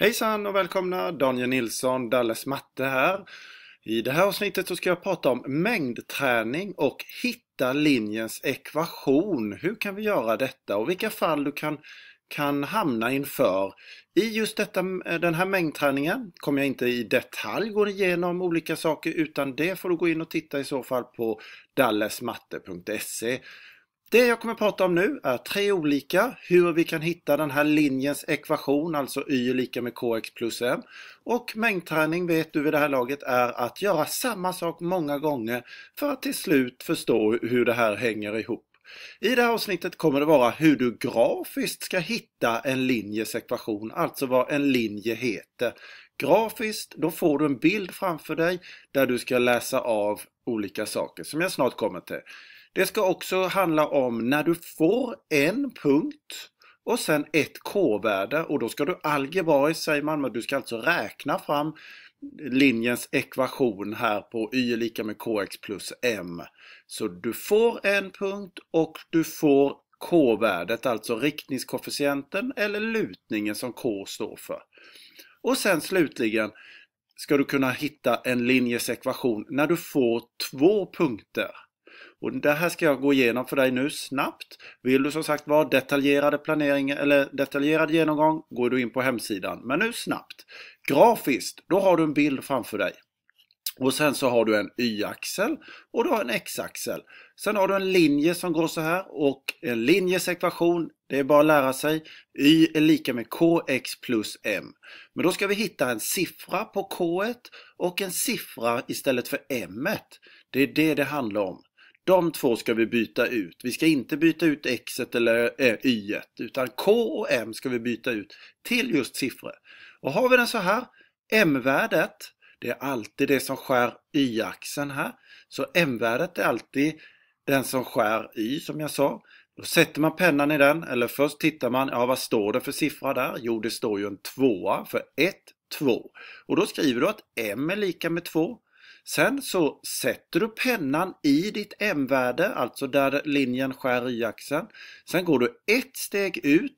Hejsan och välkomna! Daniel Nilsson, Dalles Matte här. I det här avsnittet så ska jag prata om mängdträning och hitta linjens ekvation. Hur kan vi göra detta och vilka fall du kan, kan hamna inför. I just detta, den här mängdträningen kommer jag inte i detalj gå igenom olika saker utan det får du gå in och titta i så fall på dallesmatte.se. Det jag kommer prata om nu är tre olika, hur vi kan hitta den här linjens ekvation, alltså y är lika med kx plus m. Och mängdträning vet du vid det här laget är att göra samma sak många gånger för att till slut förstå hur det här hänger ihop. I det här avsnittet kommer det vara hur du grafiskt ska hitta en linjes ekvation, alltså vad en linje heter. Grafiskt, då får du en bild framför dig där du ska läsa av olika saker som jag snart kommer till. Det ska också handla om när du får en punkt och sen ett k-värde och då ska du algebraiskt säger man, men du ska alltså räkna fram linjens ekvation här på y är lika med kx plus m. Så du får en punkt och du får k-värdet, alltså riktningskoefficienten eller lutningen som k står för. Och sen slutligen ska du kunna hitta en linjes ekvation när du får två punkter. Och det här ska jag gå igenom för dig nu snabbt. Vill du som sagt vara detaljerade planering eller detaljerad genomgång går du in på hemsidan. Men nu snabbt. Grafiskt, då har du en bild framför dig. Och sen så har du en y-axel och du har en x-axel. Sen har du en linje som går så här och en linjes ekvation, det är bara att lära sig. Y är lika med kx plus m. Men då ska vi hitta en siffra på k och en siffra istället för m. Det är det det handlar om. De två ska vi byta ut. Vi ska inte byta ut x eller eh, y utan k och m ska vi byta ut till just siffror. Och har vi den så här, m-värdet, det är alltid det som skär y-axeln här. Så m-värdet är alltid den som skär y som jag sa. Då sätter man pennan i den, eller först tittar man, ja vad står det för siffra där? Jo det står ju en tvåa för 1, 2. Och då skriver du att m är lika med 2. Sen så sätter du pennan i ditt M-värde, alltså där linjen skär i axeln. Sen går du ett steg ut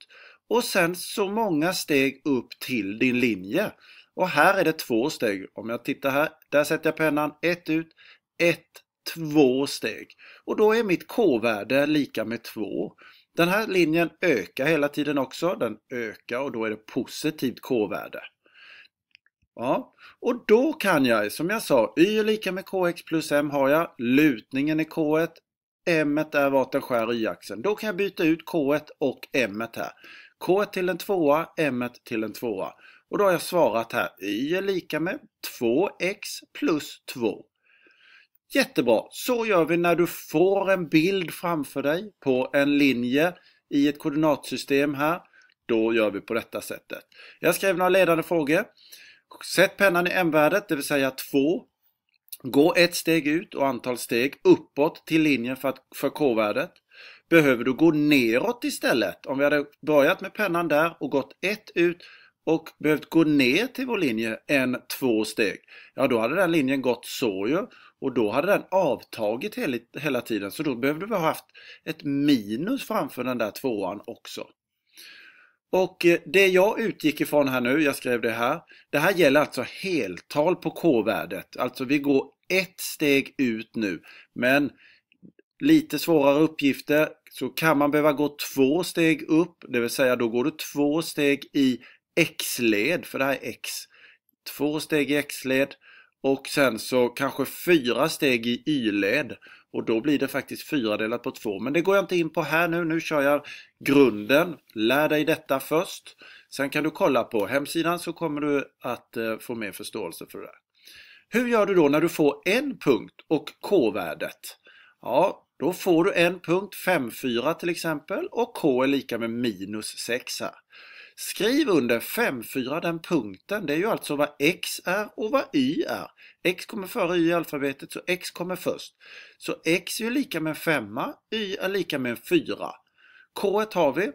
och sen så många steg upp till din linje. Och här är det två steg. Om jag tittar här, där sätter jag pennan ett ut, ett, två steg. Och då är mitt K-värde lika med två. Den här linjen ökar hela tiden också. Den ökar och då är det positivt K-värde. Ja, och då kan jag, som jag sa, y är lika med kx plus m har jag. Lutningen är k1. m är vart den skär y-axeln. Då kan jag byta ut k1 och m här. k till en tvåa, m till en tvåa. Och då har jag svarat här, y är lika med 2x plus 2. Jättebra! Så gör vi när du får en bild framför dig på en linje i ett koordinatsystem här. Då gör vi på detta sättet. Jag skrev några ledande frågor. Sätt pennan i m-värdet, det vill säga 2. Gå ett steg ut och antal steg uppåt till linjen för, för k-värdet. Behöver du gå neråt istället? Om vi hade börjat med pennan där och gått ett ut och behövt gå ner till vår linje en, två steg. Ja, då hade den linjen gått så ju och då hade den avtagit hela tiden. Så då behövde vi ha haft ett minus framför den där tvåan också. Och eh, det jag utgick ifrån här nu, jag skrev det här. Det här gäller alltså heltal på k-värdet. Alltså vi går ett steg ut nu. Men lite svårare uppgifter så kan man behöva gå två steg upp. Det vill säga då går du två steg i x-led, för det här är x. Två steg i x-led och sen så kanske fyra steg i y-led. Och då blir det faktiskt 4 delat på 2. Men det går jag inte in på här nu. Nu kör jag grunden. Lär dig detta först. Sen kan du kolla på hemsidan så kommer du att eh, få mer förståelse för det där. Hur gör du då när du får en punkt och k-värdet? Ja, då får du en punkt, 5,4 till exempel och k är lika med minus 6 här. Skriv under 5,4 den punkten, det är ju alltså vad x är och vad y är. x kommer före y i alfabetet så x kommer först. Så x är lika med 5, y är lika med 4. K har vi.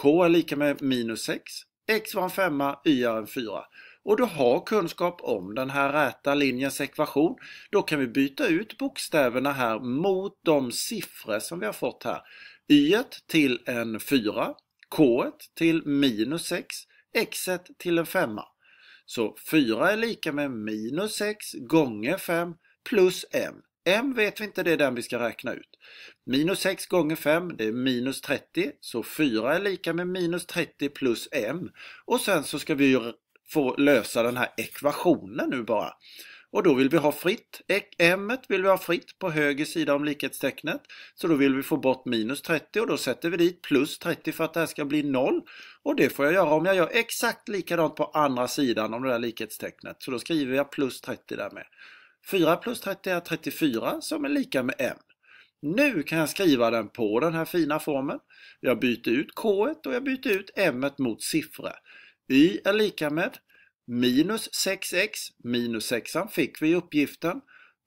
K är lika med minus 6. X var en 5, Y är en 4. Och du har kunskap om den här räta linjens ekvation. Då kan vi byta ut bokstäverna här mot de siffror som vi har fått här. Y till en 4, K till minus 6, X till en 5. Så 4 är lika med minus 6 gånger 5 plus m. M vet vi inte, det är den vi ska räkna ut. Minus 6 gånger 5, det är minus 30. Så 4 är lika med minus 30 plus M. Och sen så ska vi ju få lösa den här ekvationen nu bara. Och då vill vi ha fritt. M vill vi ha fritt på höger sida om likhetstecknet. Så då vill vi få bort minus 30 och då sätter vi dit plus 30 för att det här ska bli 0. Och det får jag göra om jag gör exakt likadant på andra sidan om det där likhetstecknet. Så då skriver jag plus 30 där med. 4 plus 30 är 34 som är lika med m. Nu kan jag skriva den på den här fina formeln. Jag byter ut k och jag byter ut m mot siffror. y är lika med minus 6x, minus 6 fick vi i uppgiften,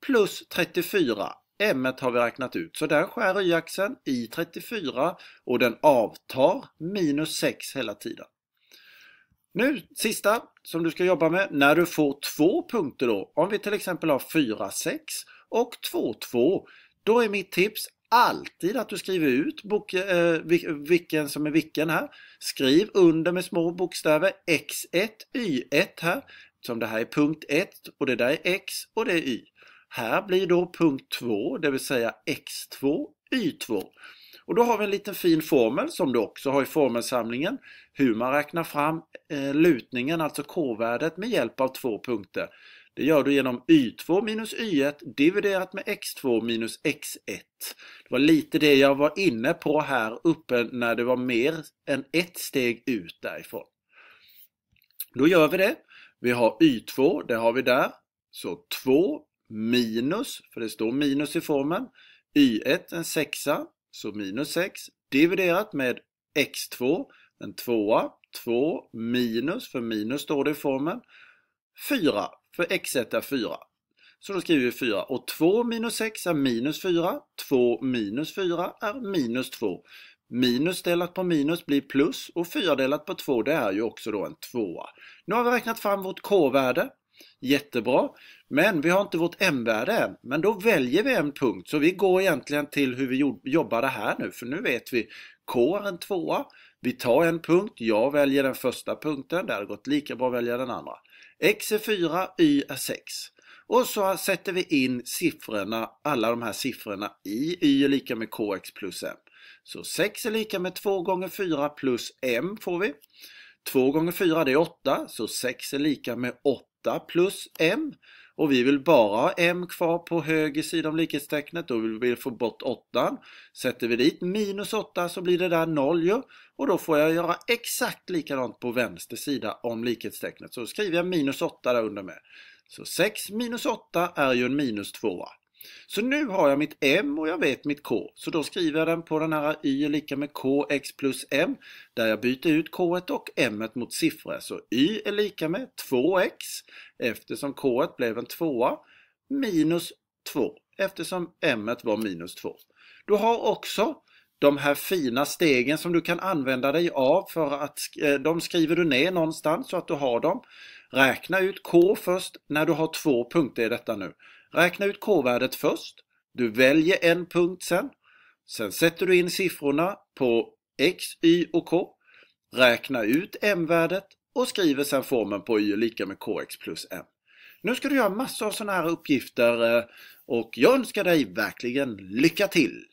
plus 34. m har vi räknat ut, så där skär y-axeln i 34 och den avtar minus 6 hela tiden. Nu sista som du ska jobba med när du får två punkter då. Om vi till exempel har 4-6 och 2-2. Då är mitt tips alltid att du skriver ut bok, eh, vilken som är vilken här. Skriv under med små bokstäver X1, Y1 här. Som det här är punkt 1 och det där är X och det är Y. Här blir då punkt 2, det vill säga X2, Y2. Och då har vi en liten fin formel som du också har i formelsamlingen. Hur man räknar fram eh, lutningen, alltså k-värdet, med hjälp av två punkter. Det gör du genom y2 minus y1 dividerat med x2 minus x1. Det var lite det jag var inne på här uppe när det var mer än ett steg ut därifrån. Då gör vi det. Vi har y2, det har vi där. Så 2 minus, för det står minus i formen, y1 en sexa så minus 6 dividerat med x2, en 2, 2 minus, för minus står det i formen, 4, för x1 är 4. Så då skriver vi 4 och 2 minus 6 är minus 4, 2 minus 4 är minus 2. Minus delat på minus blir plus och 4 delat på 2 det är ju också då en 2. Nu har vi räknat fram vårt k-värde Jättebra. Men vi har inte vårt m-värde än. Men då väljer vi en punkt. Så vi går egentligen till hur vi jobbar det här nu. För nu vet vi K är en tvåa. Vi tar en punkt. Jag väljer den första punkten. Det hade gått lika bra att välja den andra. X är 4, Y är 6. Och så sätter vi in siffrorna, alla de här siffrorna i Y är lika med KX plus M. Så 6 är lika med 2 gånger 4 plus M får vi. 2 gånger 4 det är 8, så 6 är lika med 8 8 plus m. Och vi vill bara ha m kvar på höger sida om likhetstecknet. Då vill vi få bort 8. Sätter vi dit minus 8 så blir det där 0 ju. Och då får jag göra exakt likadant på vänster sida om likhetstecknet. Så skriver jag minus 8 där under med. Så 6 minus 8 är ju en minus 2. Så nu har jag mitt m och jag vet mitt k. Så då skriver jag den på den här y är lika med kx plus m. Där jag byter ut k och m mot siffror. Så y är lika med 2x eftersom k blev en tvåa minus 2 eftersom m var minus 2. Du har också de här fina stegen som du kan använda dig av för att eh, de skriver du ner någonstans så att du har dem. Räkna ut k först när du har två punkter i detta nu. Räkna ut k-värdet först. Du väljer en punkt sen. Sen sätter du in siffrorna på x, y och k. Räkna ut m-värdet och skriver sen formeln på y är lika med kx plus m. Nu ska du göra massor av sådana här uppgifter eh, och jag önskar dig verkligen lycka till!